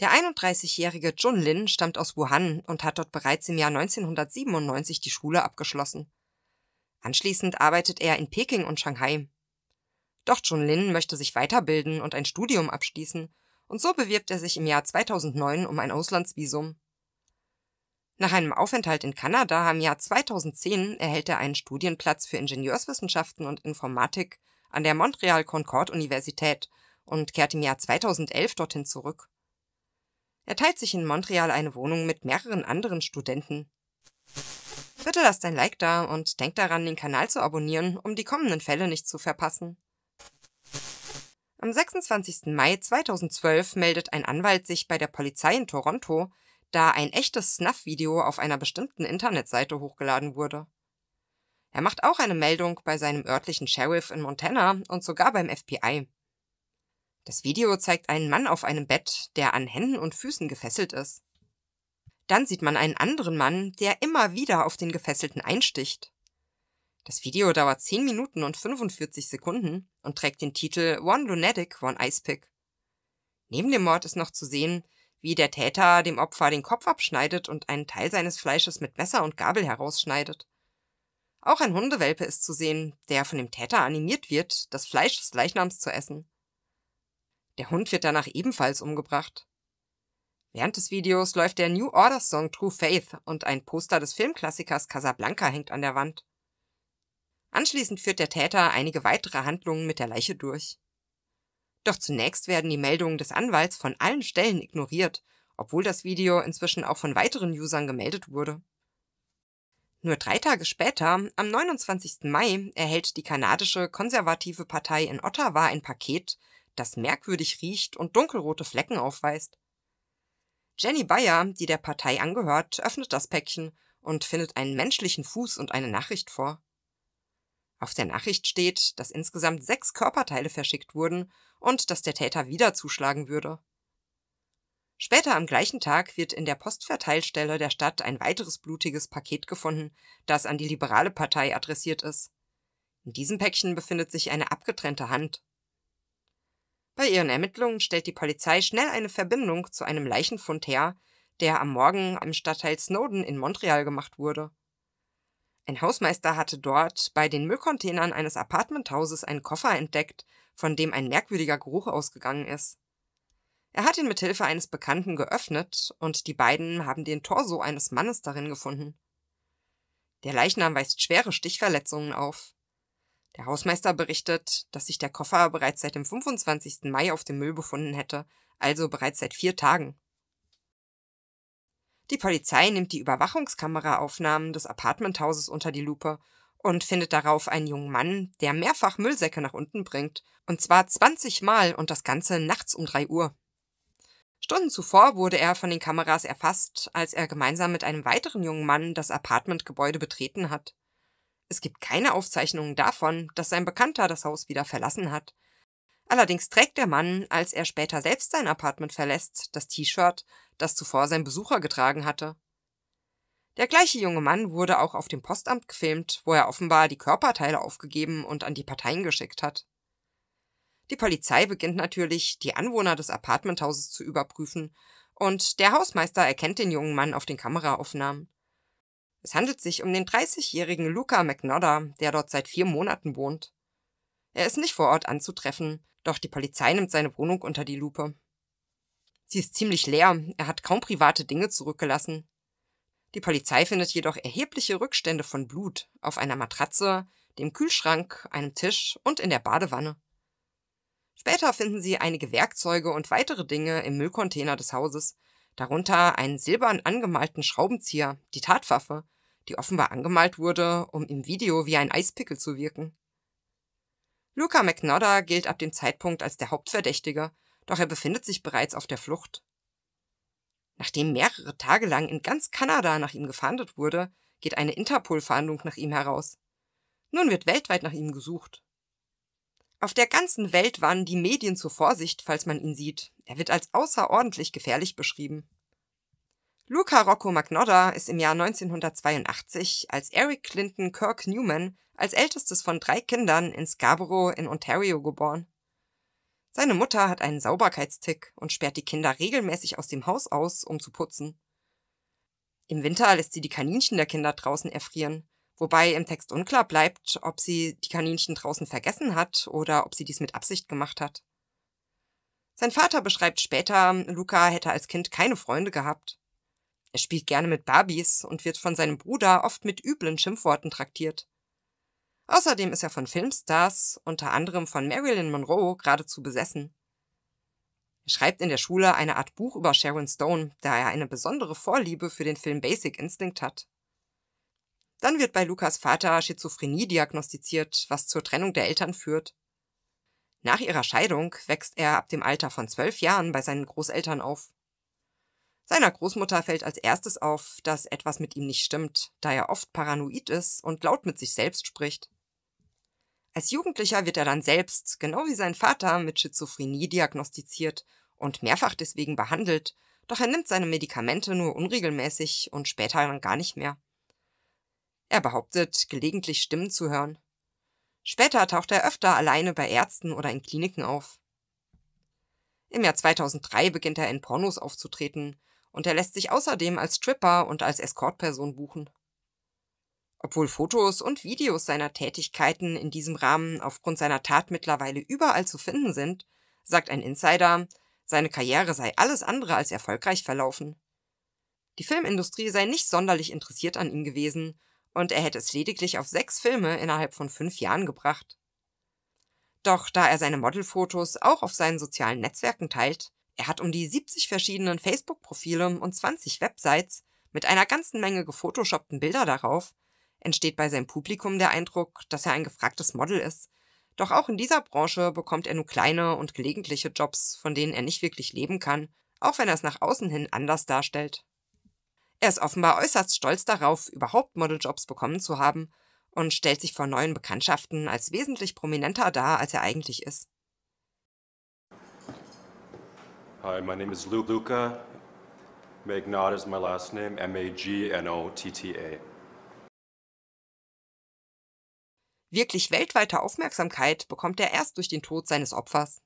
Der 31-jährige Jun Lin stammt aus Wuhan und hat dort bereits im Jahr 1997 die Schule abgeschlossen. Anschließend arbeitet er in Peking und Shanghai. Doch Jun Lin möchte sich weiterbilden und ein Studium abschließen, und so bewirbt er sich im Jahr 2009 um ein Auslandsvisum. Nach einem Aufenthalt in Kanada im Jahr 2010 erhält er einen Studienplatz für Ingenieurswissenschaften und Informatik an der Montreal Concord Universität und kehrt im Jahr 2011 dorthin zurück. Er teilt sich in Montreal eine Wohnung mit mehreren anderen Studenten. Bitte lasst ein Like da und denkt daran, den Kanal zu abonnieren, um die kommenden Fälle nicht zu verpassen. Am 26. Mai 2012 meldet ein Anwalt sich bei der Polizei in Toronto, da ein echtes Snuff-Video auf einer bestimmten Internetseite hochgeladen wurde. Er macht auch eine Meldung bei seinem örtlichen Sheriff in Montana und sogar beim FBI. Das Video zeigt einen Mann auf einem Bett, der an Händen und Füßen gefesselt ist. Dann sieht man einen anderen Mann, der immer wieder auf den Gefesselten einsticht. Das Video dauert 10 Minuten und 45 Sekunden und trägt den Titel One Lunatic, One Icepick. Neben dem Mord ist noch zu sehen, wie der Täter dem Opfer den Kopf abschneidet und einen Teil seines Fleisches mit Messer und Gabel herausschneidet. Auch ein Hundewelpe ist zu sehen, der von dem Täter animiert wird, das Fleisch des Leichnams zu essen. Der Hund wird danach ebenfalls umgebracht. Während des Videos läuft der New Order Song True Faith und ein Poster des Filmklassikers Casablanca hängt an der Wand. Anschließend führt der Täter einige weitere Handlungen mit der Leiche durch. Doch zunächst werden die Meldungen des Anwalts von allen Stellen ignoriert, obwohl das Video inzwischen auch von weiteren Usern gemeldet wurde. Nur drei Tage später, am 29. Mai, erhält die kanadische konservative Partei in Ottawa ein Paket, das merkwürdig riecht und dunkelrote Flecken aufweist. Jenny Bayer, die der Partei angehört, öffnet das Päckchen und findet einen menschlichen Fuß und eine Nachricht vor. Auf der Nachricht steht, dass insgesamt sechs Körperteile verschickt wurden und dass der Täter wieder zuschlagen würde. Später am gleichen Tag wird in der Postverteilstelle der Stadt ein weiteres blutiges Paket gefunden, das an die liberale Partei adressiert ist. In diesem Päckchen befindet sich eine abgetrennte Hand. Bei ihren Ermittlungen stellt die Polizei schnell eine Verbindung zu einem Leichenfund her, der am Morgen im Stadtteil Snowden in Montreal gemacht wurde. Ein Hausmeister hatte dort bei den Müllcontainern eines Apartmenthauses einen Koffer entdeckt, von dem ein merkwürdiger Geruch ausgegangen ist. Er hat ihn mit Hilfe eines Bekannten geöffnet und die beiden haben den Torso eines Mannes darin gefunden. Der Leichnam weist schwere Stichverletzungen auf. Der Hausmeister berichtet, dass sich der Koffer bereits seit dem 25. Mai auf dem Müll befunden hätte, also bereits seit vier Tagen. Die Polizei nimmt die Überwachungskameraaufnahmen des Apartmenthauses unter die Lupe und findet darauf einen jungen Mann, der mehrfach Müllsäcke nach unten bringt, und zwar 20 Mal und das Ganze nachts um 3 Uhr. Stunden zuvor wurde er von den Kameras erfasst, als er gemeinsam mit einem weiteren jungen Mann das Apartmentgebäude betreten hat. Es gibt keine Aufzeichnungen davon, dass sein Bekannter das Haus wieder verlassen hat. Allerdings trägt der Mann, als er später selbst sein Apartment verlässt, das T-Shirt, das zuvor sein Besucher getragen hatte. Der gleiche junge Mann wurde auch auf dem Postamt gefilmt, wo er offenbar die Körperteile aufgegeben und an die Parteien geschickt hat. Die Polizei beginnt natürlich, die Anwohner des Apartmenthauses zu überprüfen, und der Hausmeister erkennt den jungen Mann auf den Kameraaufnahmen. Es handelt sich um den 30-jährigen Luca McNodder, der dort seit vier Monaten wohnt. Er ist nicht vor Ort anzutreffen, doch die Polizei nimmt seine Wohnung unter die Lupe. Sie ist ziemlich leer, er hat kaum private Dinge zurückgelassen. Die Polizei findet jedoch erhebliche Rückstände von Blut auf einer Matratze, dem Kühlschrank, einem Tisch und in der Badewanne. Später finden sie einige Werkzeuge und weitere Dinge im Müllcontainer des Hauses, darunter einen silbern angemalten Schraubenzieher, die Tatwaffe die offenbar angemalt wurde, um im Video wie ein Eispickel zu wirken. Luca McNodder gilt ab dem Zeitpunkt als der Hauptverdächtige, doch er befindet sich bereits auf der Flucht. Nachdem mehrere Tage lang in ganz Kanada nach ihm gefahndet wurde, geht eine Interpol-Fahndung nach ihm heraus. Nun wird weltweit nach ihm gesucht. Auf der ganzen Welt warnen die Medien zur Vorsicht, falls man ihn sieht. Er wird als außerordentlich gefährlich beschrieben. Luca Rocco McNodder ist im Jahr 1982 als Eric Clinton Kirk Newman als ältestes von drei Kindern in Scarborough in Ontario geboren. Seine Mutter hat einen Sauberkeitstick und sperrt die Kinder regelmäßig aus dem Haus aus, um zu putzen. Im Winter lässt sie die Kaninchen der Kinder draußen erfrieren, wobei im Text unklar bleibt, ob sie die Kaninchen draußen vergessen hat oder ob sie dies mit Absicht gemacht hat. Sein Vater beschreibt später, Luca hätte als Kind keine Freunde gehabt. Er spielt gerne mit Barbies und wird von seinem Bruder oft mit üblen Schimpfworten traktiert. Außerdem ist er von Filmstars, unter anderem von Marilyn Monroe, geradezu besessen. Er schreibt in der Schule eine Art Buch über Sharon Stone, da er eine besondere Vorliebe für den Film Basic Instinct hat. Dann wird bei Lukas Vater Schizophrenie diagnostiziert, was zur Trennung der Eltern führt. Nach ihrer Scheidung wächst er ab dem Alter von zwölf Jahren bei seinen Großeltern auf. Seiner Großmutter fällt als erstes auf, dass etwas mit ihm nicht stimmt, da er oft paranoid ist und laut mit sich selbst spricht. Als Jugendlicher wird er dann selbst, genau wie sein Vater, mit Schizophrenie diagnostiziert und mehrfach deswegen behandelt, doch er nimmt seine Medikamente nur unregelmäßig und später dann gar nicht mehr. Er behauptet, gelegentlich Stimmen zu hören. Später taucht er öfter alleine bei Ärzten oder in Kliniken auf. Im Jahr 2003 beginnt er in Pornos aufzutreten und er lässt sich außerdem als Stripper und als Escortperson buchen. Obwohl Fotos und Videos seiner Tätigkeiten in diesem Rahmen aufgrund seiner Tat mittlerweile überall zu finden sind, sagt ein Insider, seine Karriere sei alles andere als erfolgreich verlaufen. Die Filmindustrie sei nicht sonderlich interessiert an ihm gewesen und er hätte es lediglich auf sechs Filme innerhalb von fünf Jahren gebracht. Doch da er seine Modelfotos auch auf seinen sozialen Netzwerken teilt, er hat um die 70 verschiedenen Facebook-Profile und 20 Websites mit einer ganzen Menge gefotoshoppten Bilder darauf, entsteht bei seinem Publikum der Eindruck, dass er ein gefragtes Model ist. Doch auch in dieser Branche bekommt er nur kleine und gelegentliche Jobs, von denen er nicht wirklich leben kann, auch wenn er es nach außen hin anders darstellt. Er ist offenbar äußerst stolz darauf, überhaupt Modeljobs bekommen zu haben und stellt sich vor neuen Bekanntschaften als wesentlich prominenter dar, als er eigentlich ist. Hi, my name is Luca. Magnot is my last name, M-A-G-N-O-T-T-A. Wirklich weltweite Aufmerksamkeit bekommt er erst durch den Tod seines Opfers.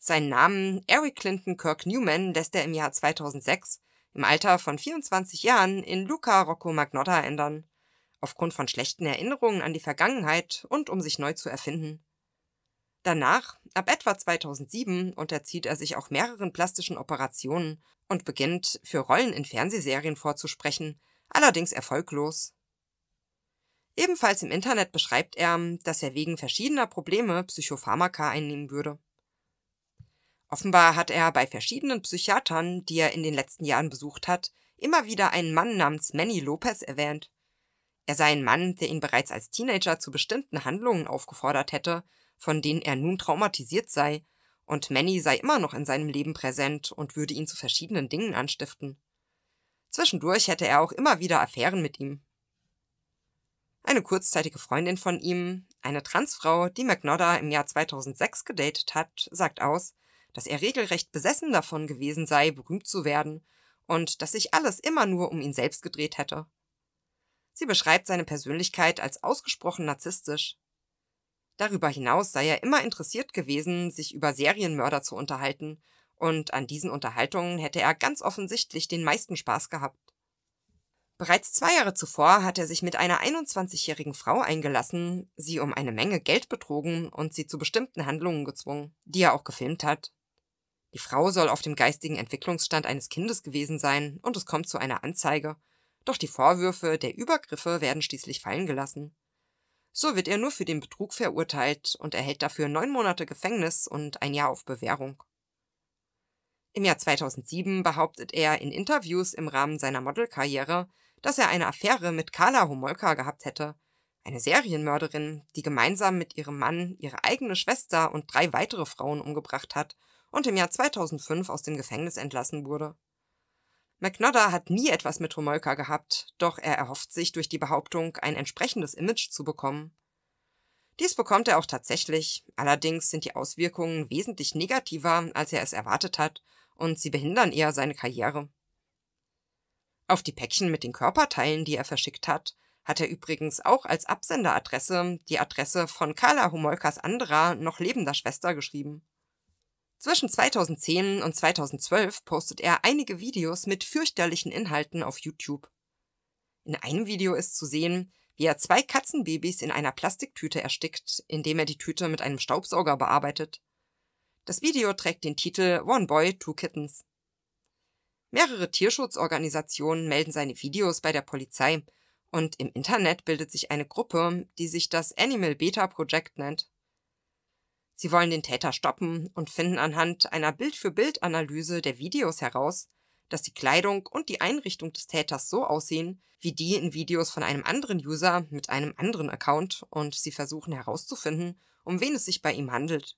Seinen Namen Eric Clinton Kirk Newman lässt er im Jahr 2006 im Alter von 24 Jahren in Luca Rocco Magnotta ändern, aufgrund von schlechten Erinnerungen an die Vergangenheit und um sich neu zu erfinden. Danach, ab etwa 2007, unterzieht er sich auch mehreren plastischen Operationen und beginnt, für Rollen in Fernsehserien vorzusprechen, allerdings erfolglos. Ebenfalls im Internet beschreibt er, dass er wegen verschiedener Probleme Psychopharmaka einnehmen würde. Offenbar hat er bei verschiedenen Psychiatern, die er in den letzten Jahren besucht hat, immer wieder einen Mann namens Manny Lopez erwähnt. Er sei ein Mann, der ihn bereits als Teenager zu bestimmten Handlungen aufgefordert hätte von denen er nun traumatisiert sei, und Manny sei immer noch in seinem Leben präsent und würde ihn zu verschiedenen Dingen anstiften. Zwischendurch hätte er auch immer wieder Affären mit ihm. Eine kurzzeitige Freundin von ihm, eine Transfrau, die McNodder im Jahr 2006 gedatet hat, sagt aus, dass er regelrecht besessen davon gewesen sei, berühmt zu werden und dass sich alles immer nur um ihn selbst gedreht hätte. Sie beschreibt seine Persönlichkeit als ausgesprochen narzisstisch. Darüber hinaus sei er immer interessiert gewesen, sich über Serienmörder zu unterhalten, und an diesen Unterhaltungen hätte er ganz offensichtlich den meisten Spaß gehabt. Bereits zwei Jahre zuvor hat er sich mit einer 21-jährigen Frau eingelassen, sie um eine Menge Geld betrogen und sie zu bestimmten Handlungen gezwungen, die er auch gefilmt hat. Die Frau soll auf dem geistigen Entwicklungsstand eines Kindes gewesen sein und es kommt zu einer Anzeige, doch die Vorwürfe der Übergriffe werden schließlich fallen gelassen. So wird er nur für den Betrug verurteilt und erhält dafür neun Monate Gefängnis und ein Jahr auf Bewährung. Im Jahr 2007 behauptet er in Interviews im Rahmen seiner Modelkarriere, dass er eine Affäre mit Carla Homolka gehabt hätte, eine Serienmörderin, die gemeinsam mit ihrem Mann ihre eigene Schwester und drei weitere Frauen umgebracht hat und im Jahr 2005 aus dem Gefängnis entlassen wurde. McNodder hat nie etwas mit Homolka gehabt, doch er erhofft sich durch die Behauptung, ein entsprechendes Image zu bekommen. Dies bekommt er auch tatsächlich, allerdings sind die Auswirkungen wesentlich negativer, als er es erwartet hat, und sie behindern eher seine Karriere. Auf die Päckchen mit den Körperteilen, die er verschickt hat, hat er übrigens auch als Absenderadresse die Adresse von Carla Homolkas anderer, noch lebender Schwester geschrieben. Zwischen 2010 und 2012 postet er einige Videos mit fürchterlichen Inhalten auf YouTube. In einem Video ist zu sehen, wie er zwei Katzenbabys in einer Plastiktüte erstickt, indem er die Tüte mit einem Staubsauger bearbeitet. Das Video trägt den Titel One Boy, Two Kittens. Mehrere Tierschutzorganisationen melden seine Videos bei der Polizei und im Internet bildet sich eine Gruppe, die sich das Animal Beta Project nennt. Sie wollen den Täter stoppen und finden anhand einer Bild-für-Bild-Analyse der Videos heraus, dass die Kleidung und die Einrichtung des Täters so aussehen wie die in Videos von einem anderen User mit einem anderen Account und sie versuchen herauszufinden, um wen es sich bei ihm handelt.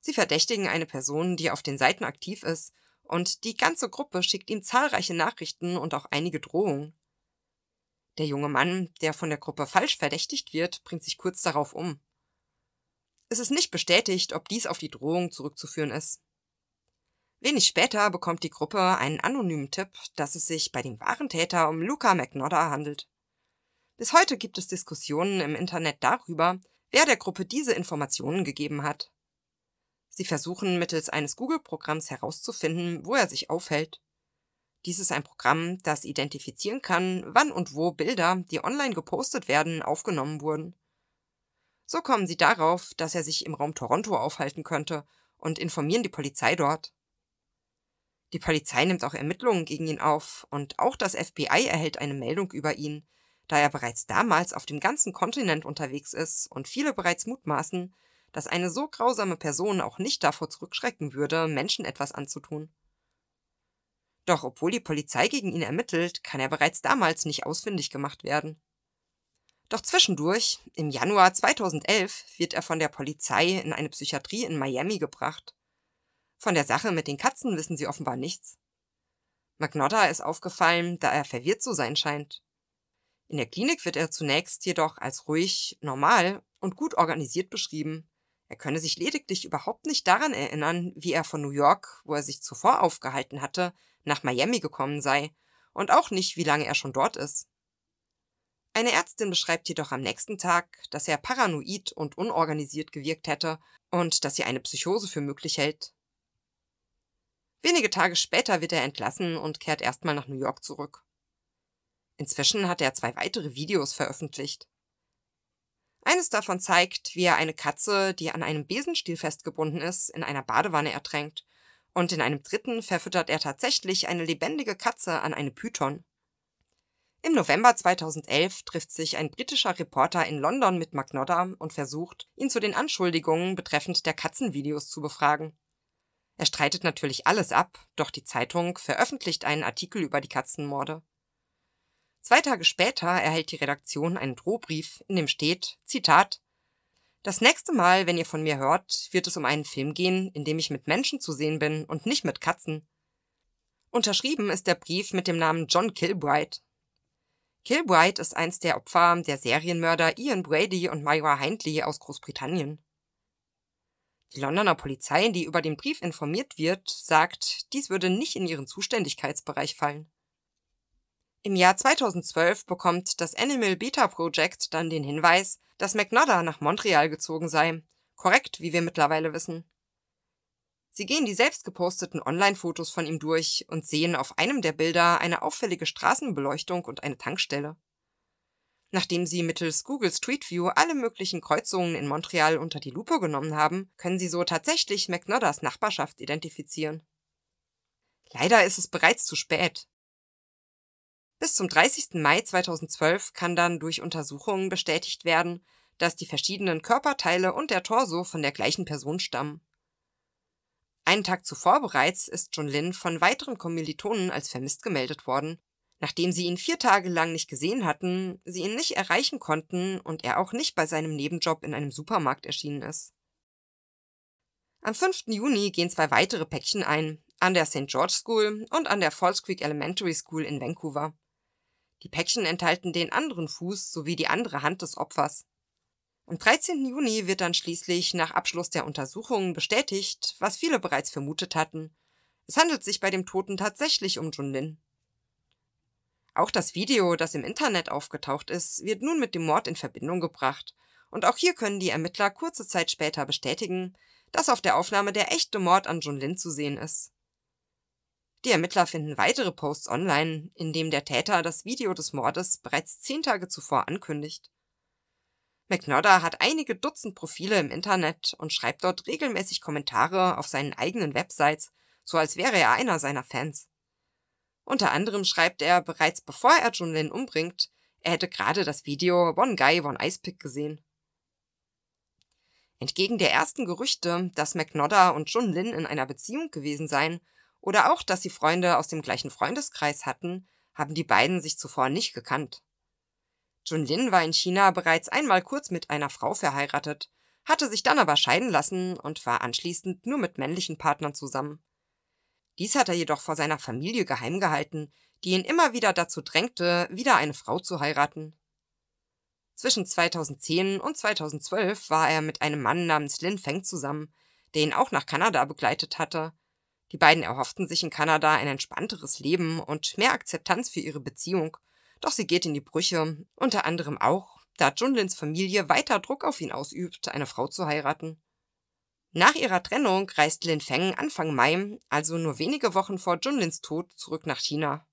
Sie verdächtigen eine Person, die auf den Seiten aktiv ist, und die ganze Gruppe schickt ihm zahlreiche Nachrichten und auch einige Drohungen. Der junge Mann, der von der Gruppe falsch verdächtigt wird, bringt sich kurz darauf um. Es ist nicht bestätigt, ob dies auf die Drohung zurückzuführen ist. Wenig später bekommt die Gruppe einen anonymen Tipp, dass es sich bei dem wahren Täter um Luca McNodder handelt. Bis heute gibt es Diskussionen im Internet darüber, wer der Gruppe diese Informationen gegeben hat. Sie versuchen mittels eines Google-Programms herauszufinden, wo er sich aufhält. Dies ist ein Programm, das identifizieren kann, wann und wo Bilder, die online gepostet werden, aufgenommen wurden. So kommen sie darauf, dass er sich im Raum Toronto aufhalten könnte und informieren die Polizei dort. Die Polizei nimmt auch Ermittlungen gegen ihn auf und auch das FBI erhält eine Meldung über ihn, da er bereits damals auf dem ganzen Kontinent unterwegs ist und viele bereits mutmaßen, dass eine so grausame Person auch nicht davor zurückschrecken würde, Menschen etwas anzutun. Doch obwohl die Polizei gegen ihn ermittelt, kann er bereits damals nicht ausfindig gemacht werden. Doch zwischendurch, im Januar 2011, wird er von der Polizei in eine Psychiatrie in Miami gebracht. Von der Sache mit den Katzen wissen sie offenbar nichts. McNodder ist aufgefallen, da er verwirrt zu sein scheint. In der Klinik wird er zunächst jedoch als ruhig, normal und gut organisiert beschrieben. Er könne sich lediglich überhaupt nicht daran erinnern, wie er von New York, wo er sich zuvor aufgehalten hatte, nach Miami gekommen sei und auch nicht, wie lange er schon dort ist. Eine Ärztin beschreibt jedoch am nächsten Tag, dass er paranoid und unorganisiert gewirkt hätte und dass sie eine Psychose für möglich hält. Wenige Tage später wird er entlassen und kehrt erstmal nach New York zurück. Inzwischen hat er zwei weitere Videos veröffentlicht. Eines davon zeigt, wie er eine Katze, die an einem Besenstiel festgebunden ist, in einer Badewanne ertränkt, und in einem dritten verfüttert er tatsächlich eine lebendige Katze an eine Python. Im November 2011 trifft sich ein britischer Reporter in London mit McNodder und versucht, ihn zu den Anschuldigungen betreffend der Katzenvideos zu befragen. Er streitet natürlich alles ab, doch die Zeitung veröffentlicht einen Artikel über die Katzenmorde. Zwei Tage später erhält die Redaktion einen Drohbrief, in dem steht, Zitat, Das nächste Mal, wenn ihr von mir hört, wird es um einen Film gehen, in dem ich mit Menschen zu sehen bin und nicht mit Katzen. Unterschrieben ist der Brief mit dem Namen John Kilbride Kilbride ist eins der Opfer der Serienmörder Ian Brady und Myra Hindley aus Großbritannien. Die Londoner Polizei, die über den Brief informiert wird, sagt, dies würde nicht in ihren Zuständigkeitsbereich fallen. Im Jahr 2012 bekommt das Animal Beta Project dann den Hinweis, dass McNodder nach Montreal gezogen sei. Korrekt, wie wir mittlerweile wissen. Sie gehen die selbst geposteten Online-Fotos von ihm durch und sehen auf einem der Bilder eine auffällige Straßenbeleuchtung und eine Tankstelle. Nachdem Sie mittels Google Street View alle möglichen Kreuzungen in Montreal unter die Lupe genommen haben, können Sie so tatsächlich McNodders Nachbarschaft identifizieren. Leider ist es bereits zu spät. Bis zum 30. Mai 2012 kann dann durch Untersuchungen bestätigt werden, dass die verschiedenen Körperteile und der Torso von der gleichen Person stammen. Einen Tag zuvor bereits ist John Lynn von weiteren Kommilitonen als vermisst gemeldet worden. Nachdem sie ihn vier Tage lang nicht gesehen hatten, sie ihn nicht erreichen konnten und er auch nicht bei seinem Nebenjob in einem Supermarkt erschienen ist. Am 5. Juni gehen zwei weitere Päckchen ein, an der St. George School und an der Falls Creek Elementary School in Vancouver. Die Päckchen enthalten den anderen Fuß sowie die andere Hand des Opfers. Am 13. Juni wird dann schließlich nach Abschluss der Untersuchungen bestätigt, was viele bereits vermutet hatten. Es handelt sich bei dem Toten tatsächlich um Junlin. Auch das Video, das im Internet aufgetaucht ist, wird nun mit dem Mord in Verbindung gebracht. Und auch hier können die Ermittler kurze Zeit später bestätigen, dass auf der Aufnahme der echte Mord an Junlin zu sehen ist. Die Ermittler finden weitere Posts online, in dem der Täter das Video des Mordes bereits zehn Tage zuvor ankündigt. McNodder hat einige Dutzend Profile im Internet und schreibt dort regelmäßig Kommentare auf seinen eigenen Websites, so als wäre er einer seiner Fans. Unter anderem schreibt er, bereits bevor er Jun Lin umbringt, er hätte gerade das Video One Guy, One Ice Pick gesehen. Entgegen der ersten Gerüchte, dass McNodder und Jun Lin in einer Beziehung gewesen seien oder auch, dass sie Freunde aus dem gleichen Freundeskreis hatten, haben die beiden sich zuvor nicht gekannt. Jun Lin war in China bereits einmal kurz mit einer Frau verheiratet, hatte sich dann aber scheiden lassen und war anschließend nur mit männlichen Partnern zusammen. Dies hat er jedoch vor seiner Familie geheim gehalten, die ihn immer wieder dazu drängte, wieder eine Frau zu heiraten. Zwischen 2010 und 2012 war er mit einem Mann namens Lin Feng zusammen, der ihn auch nach Kanada begleitet hatte. Die beiden erhofften sich in Kanada ein entspannteres Leben und mehr Akzeptanz für ihre Beziehung doch sie geht in die Brüche, unter anderem auch, da Junlins Familie weiter Druck auf ihn ausübt, eine Frau zu heiraten. Nach ihrer Trennung reist Lin Feng Anfang Mai, also nur wenige Wochen vor Junlins Tod, zurück nach China.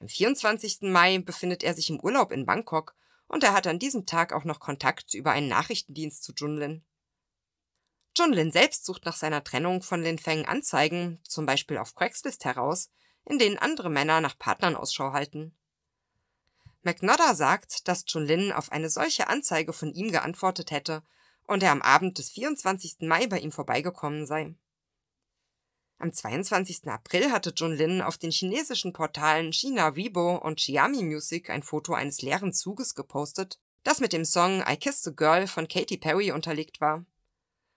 Am 24. Mai befindet er sich im Urlaub in Bangkok und er hat an diesem Tag auch noch Kontakt über einen Nachrichtendienst zu Junlin. Junlin selbst sucht nach seiner Trennung von Lin Feng Anzeigen, zum Beispiel auf Craigslist heraus, in denen andere Männer nach Partnern Ausschau halten. McNodder sagt, dass Chun Lin auf eine solche Anzeige von ihm geantwortet hätte und er am Abend des 24. Mai bei ihm vorbeigekommen sei. Am 22. April hatte Chun Lin auf den chinesischen Portalen China Weibo und Xiaomi Music ein Foto eines leeren Zuges gepostet, das mit dem Song I Kissed a Girl von Katy Perry unterlegt war.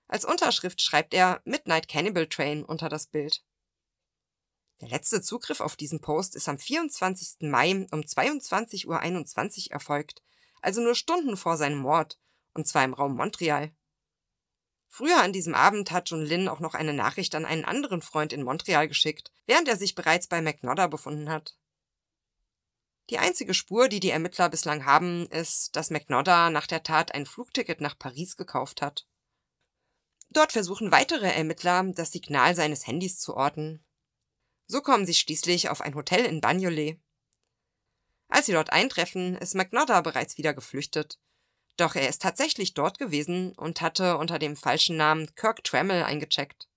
Als Unterschrift schreibt er Midnight Cannibal Train unter das Bild. Der letzte Zugriff auf diesen Post ist am 24. Mai um 22.21 Uhr erfolgt, also nur Stunden vor seinem Mord, und zwar im Raum Montreal. Früher an diesem Abend hat John Lynn auch noch eine Nachricht an einen anderen Freund in Montreal geschickt, während er sich bereits bei McNodder befunden hat. Die einzige Spur, die die Ermittler bislang haben, ist, dass McNodder nach der Tat ein Flugticket nach Paris gekauft hat. Dort versuchen weitere Ermittler, das Signal seines Handys zu orten. So kommen sie schließlich auf ein Hotel in Bagnolet. Als sie dort eintreffen, ist McNodder bereits wieder geflüchtet. Doch er ist tatsächlich dort gewesen und hatte unter dem falschen Namen Kirk Trammell eingecheckt.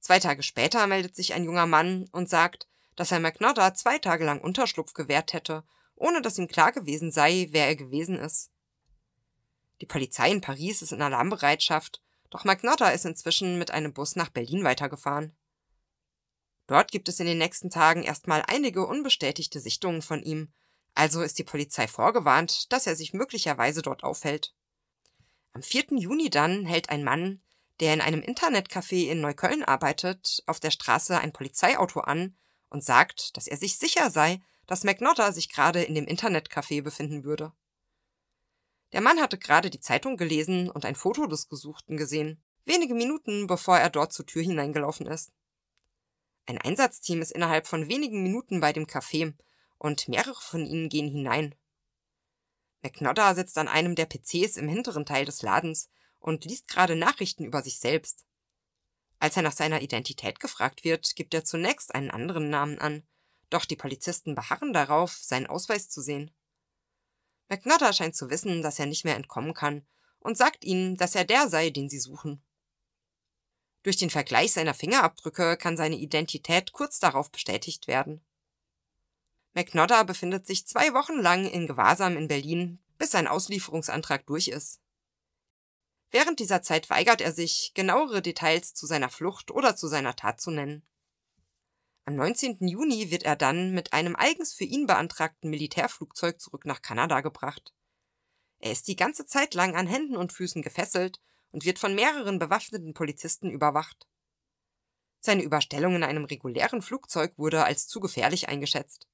Zwei Tage später meldet sich ein junger Mann und sagt, dass er McNodder zwei Tage lang Unterschlupf gewährt hätte, ohne dass ihm klar gewesen sei, wer er gewesen ist. Die Polizei in Paris ist in Alarmbereitschaft, doch McNodder ist inzwischen mit einem Bus nach Berlin weitergefahren. Dort gibt es in den nächsten Tagen erstmal einige unbestätigte Sichtungen von ihm, also ist die Polizei vorgewarnt, dass er sich möglicherweise dort aufhält. Am 4. Juni dann hält ein Mann, der in einem Internetcafé in Neukölln arbeitet, auf der Straße ein Polizeiauto an und sagt, dass er sich sicher sei, dass McNotter sich gerade in dem Internetcafé befinden würde. Der Mann hatte gerade die Zeitung gelesen und ein Foto des Gesuchten gesehen, wenige Minuten bevor er dort zur Tür hineingelaufen ist. Ein Einsatzteam ist innerhalb von wenigen Minuten bei dem Café und mehrere von ihnen gehen hinein. McNodder sitzt an einem der PCs im hinteren Teil des Ladens und liest gerade Nachrichten über sich selbst. Als er nach seiner Identität gefragt wird, gibt er zunächst einen anderen Namen an, doch die Polizisten beharren darauf, seinen Ausweis zu sehen. McNodder scheint zu wissen, dass er nicht mehr entkommen kann und sagt ihnen, dass er der sei, den sie suchen. Durch den Vergleich seiner Fingerabdrücke kann seine Identität kurz darauf bestätigt werden. McNodder befindet sich zwei Wochen lang in Gewahrsam in Berlin, bis sein Auslieferungsantrag durch ist. Während dieser Zeit weigert er sich, genauere Details zu seiner Flucht oder zu seiner Tat zu nennen. Am 19. Juni wird er dann mit einem eigens für ihn beantragten Militärflugzeug zurück nach Kanada gebracht. Er ist die ganze Zeit lang an Händen und Füßen gefesselt und wird von mehreren bewaffneten Polizisten überwacht. Seine Überstellung in einem regulären Flugzeug wurde als zu gefährlich eingeschätzt.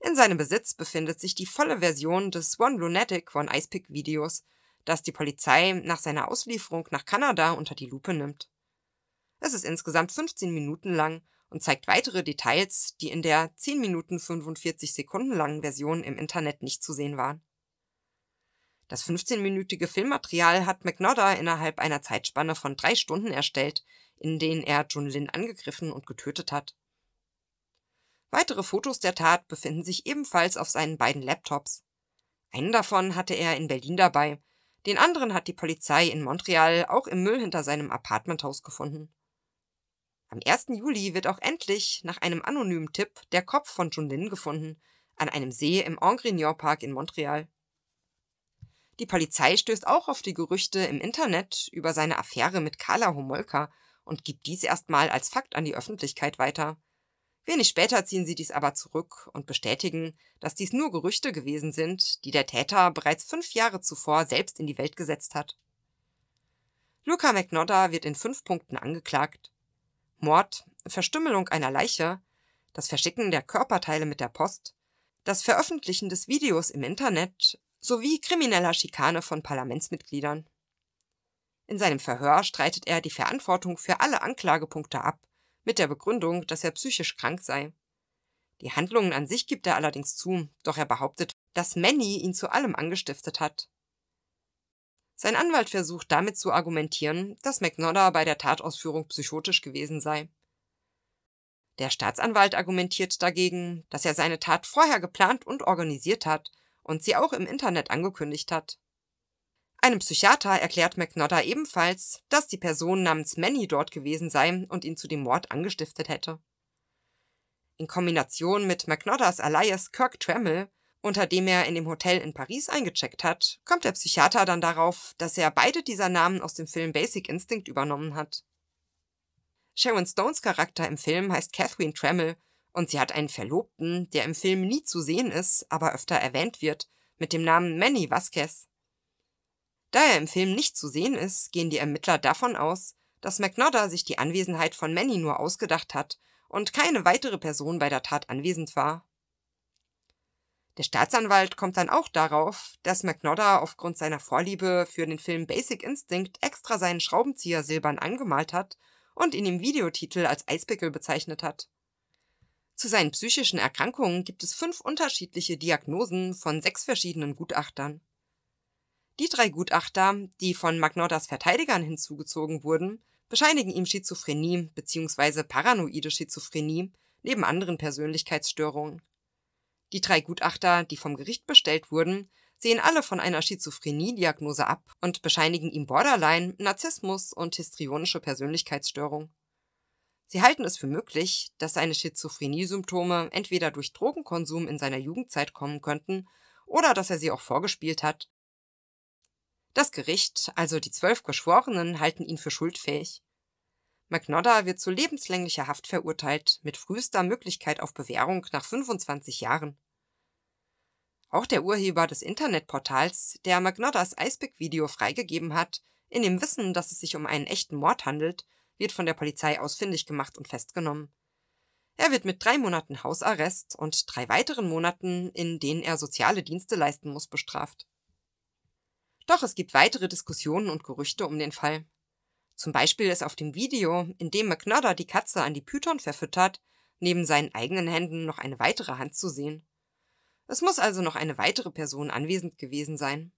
In seinem Besitz befindet sich die volle Version des One Lunatic von Icepick Videos, das die Polizei nach seiner Auslieferung nach Kanada unter die Lupe nimmt. Es ist insgesamt 15 Minuten lang und zeigt weitere Details, die in der 10 Minuten 45 Sekunden langen Version im Internet nicht zu sehen waren. Das 15-minütige Filmmaterial hat McNodder innerhalb einer Zeitspanne von drei Stunden erstellt, in denen er Jun Lin angegriffen und getötet hat. Weitere Fotos der Tat befinden sich ebenfalls auf seinen beiden Laptops. Einen davon hatte er in Berlin dabei, den anderen hat die Polizei in Montreal auch im Müll hinter seinem Apartmenthaus gefunden. Am 1. Juli wird auch endlich nach einem anonymen Tipp der Kopf von Jun Lin gefunden, an einem See im Engrignon Park in Montreal. Die Polizei stößt auch auf die Gerüchte im Internet über seine Affäre mit Carla Homolka und gibt dies erstmal als Fakt an die Öffentlichkeit weiter. Wenig später ziehen sie dies aber zurück und bestätigen, dass dies nur Gerüchte gewesen sind, die der Täter bereits fünf Jahre zuvor selbst in die Welt gesetzt hat. Luca McNodder wird in fünf Punkten angeklagt. Mord, Verstümmelung einer Leiche, das Verschicken der Körperteile mit der Post, das Veröffentlichen des Videos im Internet sowie krimineller Schikane von Parlamentsmitgliedern. In seinem Verhör streitet er die Verantwortung für alle Anklagepunkte ab, mit der Begründung, dass er psychisch krank sei. Die Handlungen an sich gibt er allerdings zu, doch er behauptet, dass Manny ihn zu allem angestiftet hat. Sein Anwalt versucht damit zu argumentieren, dass McNodder bei der Tatausführung psychotisch gewesen sei. Der Staatsanwalt argumentiert dagegen, dass er seine Tat vorher geplant und organisiert hat und sie auch im Internet angekündigt hat. Einem Psychiater erklärt McNodder ebenfalls, dass die Person namens Manny dort gewesen sei und ihn zu dem Mord angestiftet hätte. In Kombination mit McNodders Alias Kirk Trammell, unter dem er in dem Hotel in Paris eingecheckt hat, kommt der Psychiater dann darauf, dass er beide dieser Namen aus dem Film Basic Instinct übernommen hat. Sharon Stones Charakter im Film heißt Catherine Trammell und sie hat einen Verlobten, der im Film nie zu sehen ist, aber öfter erwähnt wird, mit dem Namen Manny Vasquez. Da er im Film nicht zu sehen ist, gehen die Ermittler davon aus, dass McNodder sich die Anwesenheit von Manny nur ausgedacht hat und keine weitere Person bei der Tat anwesend war. Der Staatsanwalt kommt dann auch darauf, dass McNodder aufgrund seiner Vorliebe für den Film Basic Instinct extra seinen Schraubenzieher silbern angemalt hat und ihn im Videotitel als Eispickel bezeichnet hat. Zu seinen psychischen Erkrankungen gibt es fünf unterschiedliche Diagnosen von sechs verschiedenen Gutachtern. Die drei Gutachter, die von Magnotas Verteidigern hinzugezogen wurden, bescheinigen ihm Schizophrenie bzw. paranoide Schizophrenie neben anderen Persönlichkeitsstörungen. Die drei Gutachter, die vom Gericht bestellt wurden, sehen alle von einer Schizophrenie-Diagnose ab und bescheinigen ihm Borderline, Narzissmus und histrionische Persönlichkeitsstörung. Sie halten es für möglich, dass seine Schizophrenie-Symptome entweder durch Drogenkonsum in seiner Jugendzeit kommen könnten oder dass er sie auch vorgespielt hat. Das Gericht, also die zwölf Geschworenen, halten ihn für schuldfähig. McNodder wird zu lebenslänglicher Haft verurteilt, mit frühester Möglichkeit auf Bewährung nach 25 Jahren. Auch der Urheber des Internetportals, der McNodders Icepick-Video freigegeben hat, in dem Wissen, dass es sich um einen echten Mord handelt, wird von der Polizei ausfindig gemacht und festgenommen. Er wird mit drei Monaten Hausarrest und drei weiteren Monaten, in denen er soziale Dienste leisten muss, bestraft. Doch es gibt weitere Diskussionen und Gerüchte um den Fall. Zum Beispiel ist auf dem Video, in dem McNurder die Katze an die Python verfüttert, neben seinen eigenen Händen noch eine weitere Hand zu sehen. Es muss also noch eine weitere Person anwesend gewesen sein.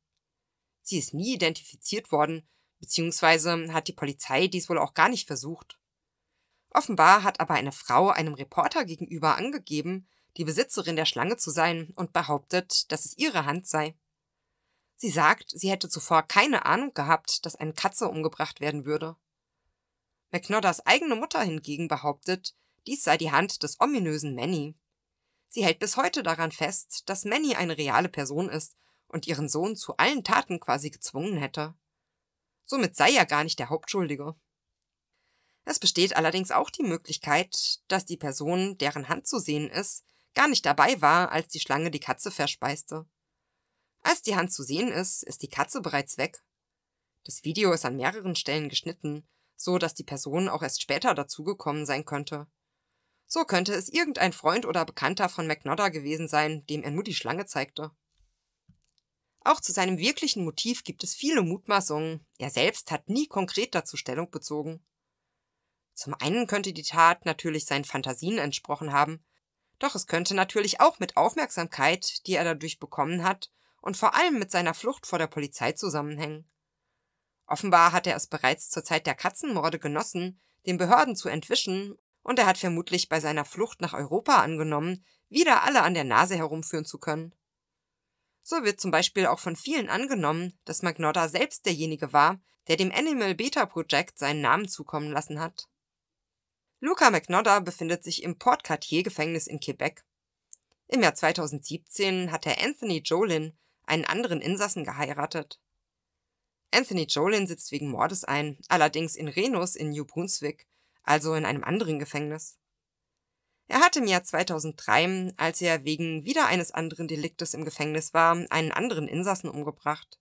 Sie ist nie identifiziert worden, beziehungsweise hat die Polizei dies wohl auch gar nicht versucht. Offenbar hat aber eine Frau einem Reporter gegenüber angegeben, die Besitzerin der Schlange zu sein und behauptet, dass es ihre Hand sei. Sie sagt, sie hätte zuvor keine Ahnung gehabt, dass eine Katze umgebracht werden würde. McNodders eigene Mutter hingegen behauptet, dies sei die Hand des ominösen Manny. Sie hält bis heute daran fest, dass Manny eine reale Person ist und ihren Sohn zu allen Taten quasi gezwungen hätte. Somit sei er gar nicht der Hauptschuldige. Es besteht allerdings auch die Möglichkeit, dass die Person, deren Hand zu sehen ist, gar nicht dabei war, als die Schlange die Katze verspeiste. Als die Hand zu sehen ist, ist die Katze bereits weg. Das Video ist an mehreren Stellen geschnitten, so dass die Person auch erst später dazugekommen sein könnte. So könnte es irgendein Freund oder Bekannter von McNodder gewesen sein, dem er nur die Schlange zeigte. Auch zu seinem wirklichen Motiv gibt es viele Mutmaßungen. Er selbst hat nie konkret dazu Stellung bezogen. Zum einen könnte die Tat natürlich seinen Fantasien entsprochen haben, doch es könnte natürlich auch mit Aufmerksamkeit, die er dadurch bekommen hat, und vor allem mit seiner Flucht vor der Polizei zusammenhängen. Offenbar hat er es bereits zur Zeit der Katzenmorde genossen, den Behörden zu entwischen, und er hat vermutlich bei seiner Flucht nach Europa angenommen, wieder alle an der Nase herumführen zu können. So wird zum Beispiel auch von vielen angenommen, dass Magnotta selbst derjenige war, der dem Animal Beta Project seinen Namen zukommen lassen hat. Luca Magnotta befindet sich im Port Cartier-Gefängnis in Quebec. Im Jahr 2017 hat er Anthony Jolin, einen anderen Insassen, geheiratet. Anthony Jolin sitzt wegen Mordes ein, allerdings in Renus in New Brunswick, also in einem anderen Gefängnis. Er hat im Jahr 2003, als er wegen wieder eines anderen Deliktes im Gefängnis war, einen anderen Insassen umgebracht.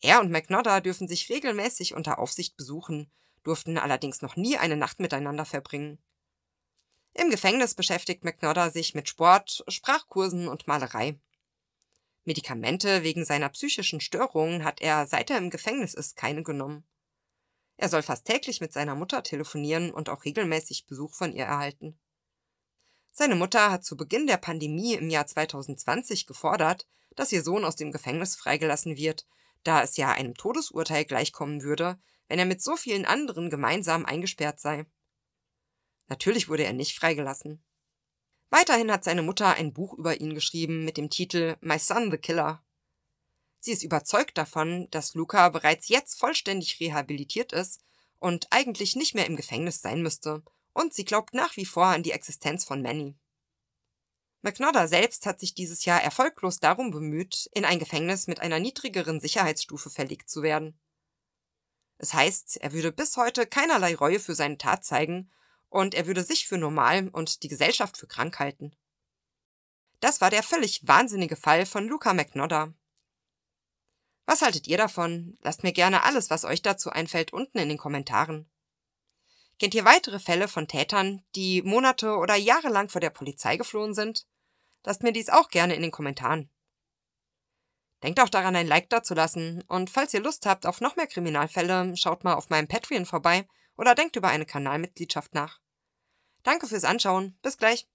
Er und McNodder dürfen sich regelmäßig unter Aufsicht besuchen, durften allerdings noch nie eine Nacht miteinander verbringen. Im Gefängnis beschäftigt McNodder sich mit Sport, Sprachkursen und Malerei. Medikamente wegen seiner psychischen Störungen hat er, seit er im Gefängnis ist, keine genommen. Er soll fast täglich mit seiner Mutter telefonieren und auch regelmäßig Besuch von ihr erhalten. Seine Mutter hat zu Beginn der Pandemie im Jahr 2020 gefordert, dass ihr Sohn aus dem Gefängnis freigelassen wird, da es ja einem Todesurteil gleichkommen würde, wenn er mit so vielen anderen gemeinsam eingesperrt sei. Natürlich wurde er nicht freigelassen. Weiterhin hat seine Mutter ein Buch über ihn geschrieben mit dem Titel My Son the Killer. Sie ist überzeugt davon, dass Luca bereits jetzt vollständig rehabilitiert ist und eigentlich nicht mehr im Gefängnis sein müsste und sie glaubt nach wie vor an die Existenz von Manny. McNodder selbst hat sich dieses Jahr erfolglos darum bemüht, in ein Gefängnis mit einer niedrigeren Sicherheitsstufe verlegt zu werden. Es heißt, er würde bis heute keinerlei Reue für seine Tat zeigen und er würde sich für normal und die Gesellschaft für krank halten. Das war der völlig wahnsinnige Fall von Luca McNodder. Was haltet ihr davon? Lasst mir gerne alles, was euch dazu einfällt, unten in den Kommentaren. Kennt ihr weitere Fälle von Tätern, die Monate oder Jahre lang vor der Polizei geflohen sind? Lasst mir dies auch gerne in den Kommentaren. Denkt auch daran, ein Like dazulassen und falls ihr Lust habt auf noch mehr Kriminalfälle, schaut mal auf meinem Patreon vorbei oder denkt über eine Kanalmitgliedschaft nach. Danke fürs Anschauen, bis gleich.